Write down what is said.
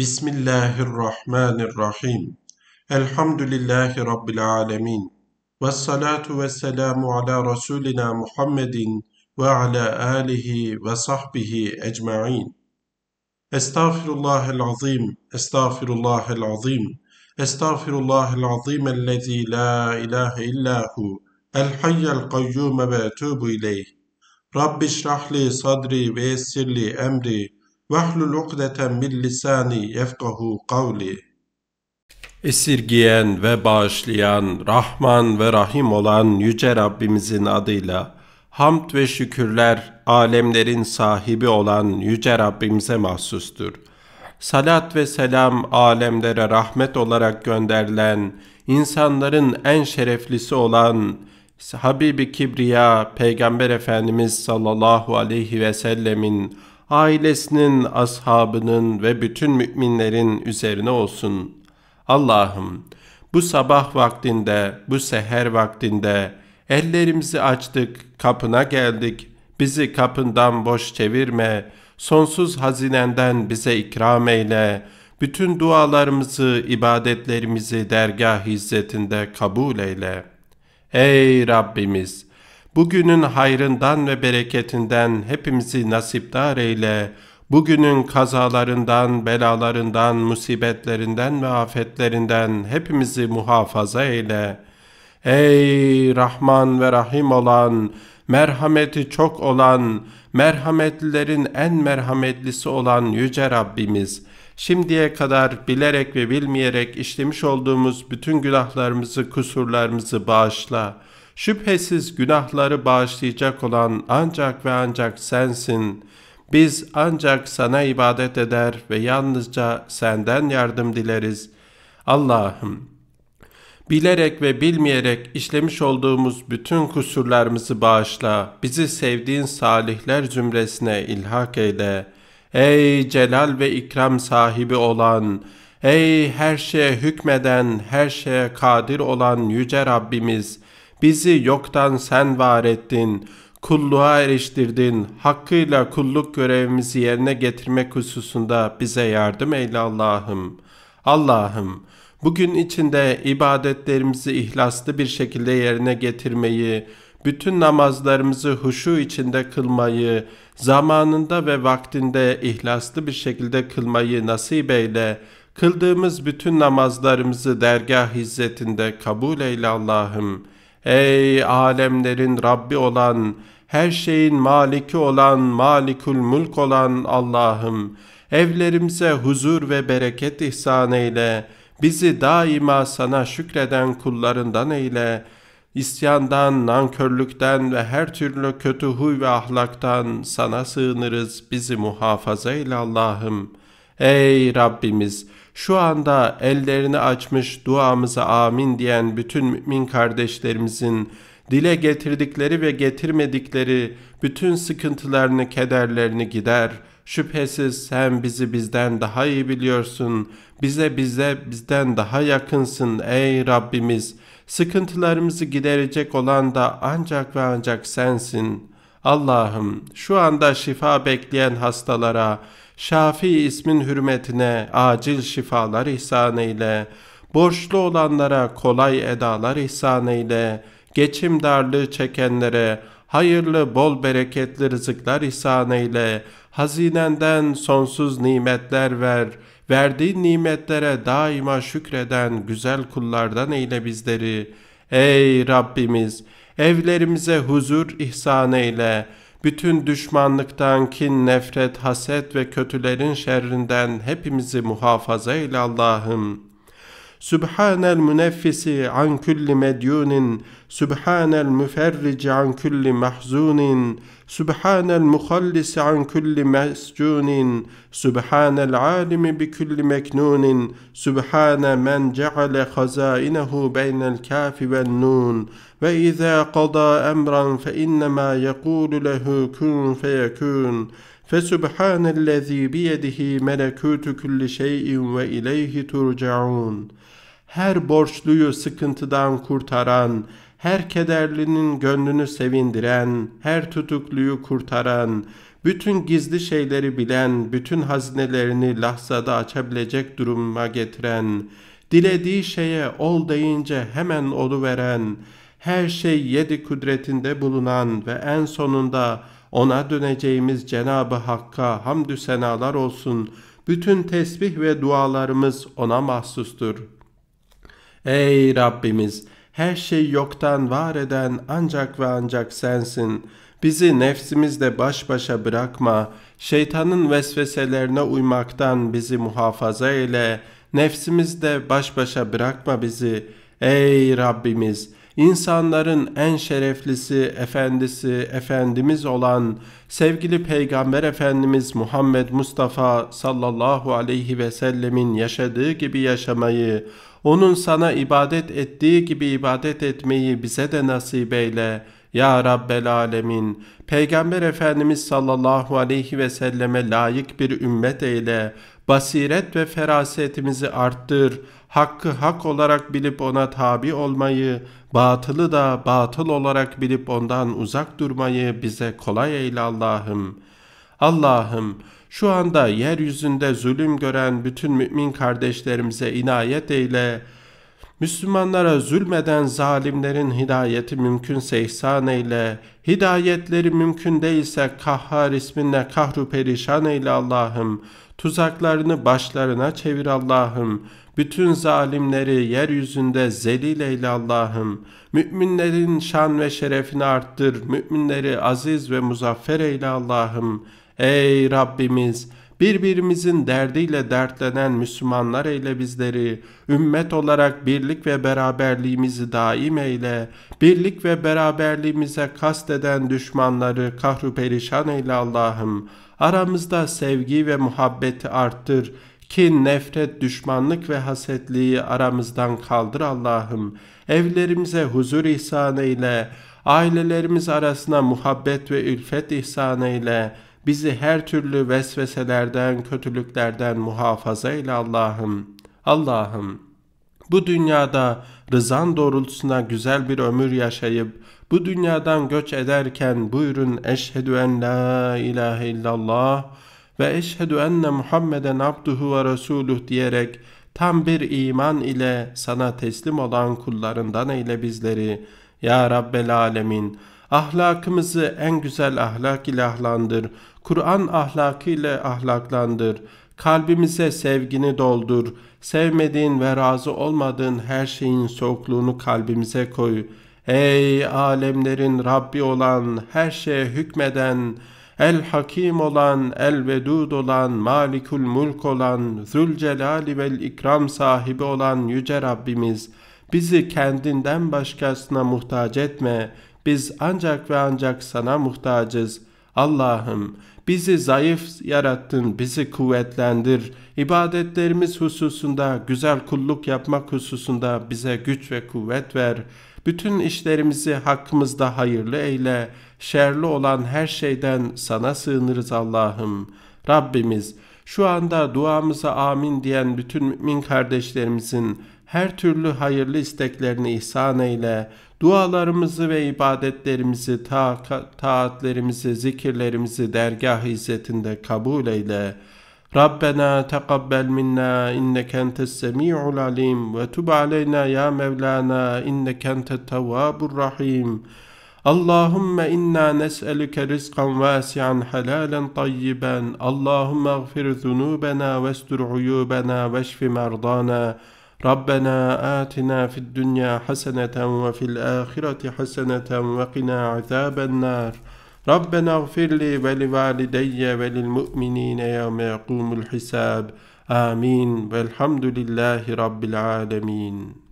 بسم الله الرحمن الرحيم الحمد لله رب العالمين والصلاة والسلام على رسولنا محمد وعلى آله وصحبه أجمعين أستغفر الله العظيم أستغفر الله العظيم أستغفر الله العظيم الذي لا إله إلا هو الحي القيوم وأتوب إليه رب اشرح لي صدري ويسر لي أمري وَحْلُلْ عُقْدَةً مِنْ لِسَانِي يَفْقَهُ قَوْلِي Esirgiyen ve bağışlayan, Rahman ve Rahim olan Yüce Rabbimizin adıyla, hamd ve şükürler alemlerin sahibi olan Yüce Rabbimize mahsustur. Salat ve selam alemlere rahmet olarak gönderilen, insanların en şereflisi olan Habibi Kibriya Peygamber Efendimiz sallallahu aleyhi ve sellemin ailesinin, ashabının ve bütün müminlerin üzerine olsun. Allah'ım bu sabah vaktinde, bu seher vaktinde ellerimizi açtık, kapına geldik. Bizi kapından boş çevirme, sonsuz hazinenden bize ikram eyle. Bütün dualarımızı, ibadetlerimizi dergah hizmetinde kabul eyle. Ey Rabbimiz! bugünün hayrından ve bereketinden hepimizi nasipdar eyle, bugünün kazalarından, belalarından, musibetlerinden ve afetlerinden hepimizi muhafaza eyle. Ey Rahman ve Rahim olan, merhameti çok olan, merhametlilerin en merhametlisi olan Yüce Rabbimiz, şimdiye kadar bilerek ve bilmeyerek işlemiş olduğumuz bütün günahlarımızı, kusurlarımızı bağışla.'' Şüphesiz günahları bağışlayacak olan ancak ve ancak sensin. Biz ancak sana ibadet eder ve yalnızca senden yardım dileriz. Allah'ım bilerek ve bilmeyerek işlemiş olduğumuz bütün kusurlarımızı bağışla, bizi sevdiğin salihler zümresine ilhak eyle. Ey celal ve ikram sahibi olan, ey her şeye hükmeden, her şeye kadir olan Yüce Rabbimiz, Bizi yoktan sen var ettin, kulluğa eriştirdin, hakkıyla kulluk görevimizi yerine getirmek hususunda bize yardım eyle Allah'ım. Allah'ım, bugün içinde ibadetlerimizi ihlaslı bir şekilde yerine getirmeyi, bütün namazlarımızı huşu içinde kılmayı, zamanında ve vaktinde ihlaslı bir şekilde kılmayı nasip eyle, kıldığımız bütün namazlarımızı dergah hizmetinde kabul eyle Allah'ım.'' Ey alemlerin Rabbi olan, her şeyin maliki olan, malikül mülk olan Allah'ım, evlerimize huzur ve bereket ihsan eyle, bizi daima sana şükreden kullarından eyle, İsyandan, nankörlükten ve her türlü kötü huy ve ahlaktan sana sığınırız, bizi muhafaza eyle Allah'ım. Ey Rabbimiz! Şu anda ellerini açmış duamıza amin diyen bütün mümin kardeşlerimizin dile getirdikleri ve getirmedikleri bütün sıkıntılarını, kederlerini gider. Şüphesiz sen bizi bizden daha iyi biliyorsun. Bize bize bizden daha yakınsın ey Rabbimiz. Sıkıntılarımızı giderecek olan da ancak ve ancak sensin. Allah'ım şu anda şifa bekleyen hastalara, Şafi ismin hürmetine acil şifalar ihsan eyle, borçlu olanlara kolay edalar ihsan eyle, geçim darlığı çekenlere hayırlı bol bereketli rızıklar ihsan eyle, hazinenden sonsuz nimetler ver, verdiğin nimetlere daima şükreden güzel kullardan eyle bizleri. Ey Rabbimiz! Evlerimize huzur ihsan eyle.'' bütün düşmanlıktan, kin, nefret, haset ve kötülerin şerrinden hepimizi muhafaza eyle Allah'ım.'' سبحان المنفس عن كل مديون سبحان المفرج عن كل محزون سبحان المخلص عن كل مسجون سبحان العالم بكل مكنون سبحان من جعل خزائنه بين الكاف والنون وإذا قضى أمرا فإنما يقول له كن فيكون Fesubhanellezî biyedihi melekûtu külli şeyin ve ileyhi turcaun. Her borçluyu sıkıntıdan kurtaran, her kederlinin gönlünü sevindiren, her tutukluyu kurtaran, bütün gizli şeyleri bilen, bütün hazinelerini lahzada açabilecek duruma getiren, dilediği şeye ol deyince hemen veren, her şey yedi kudretinde bulunan ve en sonunda ona döneceğimiz Cenabı Hakk'a hamdü senalar olsun. Bütün tesbih ve dualarımız ona mahsustur. Ey Rabbimiz, her şey yoktan var eden ancak ve ancak sensin. Bizi nefsimizle baş başa bırakma. Şeytanın vesveselerine uymaktan bizi muhafaza eyle. Nefsimizle baş başa bırakma bizi. Ey Rabbimiz, İnsanların en şereflisi, efendisi, efendimiz olan sevgili Peygamber Efendimiz Muhammed Mustafa sallallahu aleyhi ve sellemin yaşadığı gibi yaşamayı, onun sana ibadet ettiği gibi ibadet etmeyi bize de nasip eyle.'' Ya Rabbel Alemin, Peygamber Efendimiz sallallahu aleyhi ve selleme layık bir ümmet eyle, basiret ve ferasetimizi arttır, hakkı hak olarak bilip ona tabi olmayı, batılı da batıl olarak bilip ondan uzak durmayı bize kolay eyle Allah'ım. Allah'ım, şu anda yeryüzünde zulüm gören bütün mümin kardeşlerimize inayet eyle, Müslümanlara zulmeden zalimlerin hidayeti mümkünse ihsan eyle, hidayetleri mümkün değilse kahhar isminle kahru perişan eyle Allah'ım, tuzaklarını başlarına çevir Allah'ım, bütün zalimleri yeryüzünde zelil eyle Allah'ım, müminlerin şan ve şerefini arttır, müminleri aziz ve muzaffer eyle Allah'ım, ey Rabbimiz!'' birbirimizin derdiyle dertlenen Müslümanlar eyle bizleri, ümmet olarak birlik ve beraberliğimizi daim eyle, birlik ve beraberliğimize kasteden düşmanları kahru perişan eyle Allah'ım, aramızda sevgi ve muhabbeti arttır, kin, nefret, düşmanlık ve hasetliği aramızdan kaldır Allah'ım. Evlerimize huzur ihsan eyle, ailelerimiz arasına muhabbet ve ülfet ihsan eyle, Bizi her türlü vesveselerden, kötülüklerden muhafaza eyle Allah'ım. Allah'ım bu dünyada rızan doğrultusuna güzel bir ömür yaşayıp bu dünyadan göç ederken buyurun eşhedü en la ilahe illallah ve eşhedü enne Muhammeden abduhu ve resuluh diyerek tam bir iman ile sana teslim olan kullarından eyle bizleri ya Rabbel Alemin ahlakımızı en güzel ahlak ile Kur'an ahlakı ahlaklandır. Kalbimize sevgini doldur. Sevmediğin ve razı olmadığın her şeyin soğukluğunu kalbimize koy. Ey alemlerin Rabbi olan, her şeye hükmeden, El Hakim olan, El Vedud olan, Malikul Mulk olan, Zülcelali vel İkram sahibi olan Yüce Rabbimiz.'' Bizi kendinden başkasına muhtaç etme. Biz ancak ve ancak sana muhtacız. Allah'ım bizi zayıf yarattın, bizi kuvvetlendir. İbadetlerimiz hususunda, güzel kulluk yapmak hususunda bize güç ve kuvvet ver. Bütün işlerimizi hakkımızda hayırlı eyle. Şerli olan her şeyden sana sığınırız Allah'ım. Rabbimiz şu anda duamıza amin diyen bütün mümin kardeşlerimizin her türlü hayırlı isteklerini ihsan eyle, dualarımızı ve ibadetlerimizi, ta taatlerimizi, zikirlerimizi dergah izzetinde kabul eyle. Rabbena tekabbel minna inneke entes semi'ul alim ve tub aleyna ya Mevlana inneke entet tevvabur rahim.'' اللهم إنا نسألك رزقا واسعا حلالا طيبا اللهم اغفر ذنوبنا واستر عيوبنا واشف مرضانا ربنا آتنا في الدنيا حسنة وفي الآخرة حسنة وقنا عذاب النار ربنا اغفر لي ولوالدي وللمؤمنين يوم يقوم الحساب آمين والحمد لله رب العالمين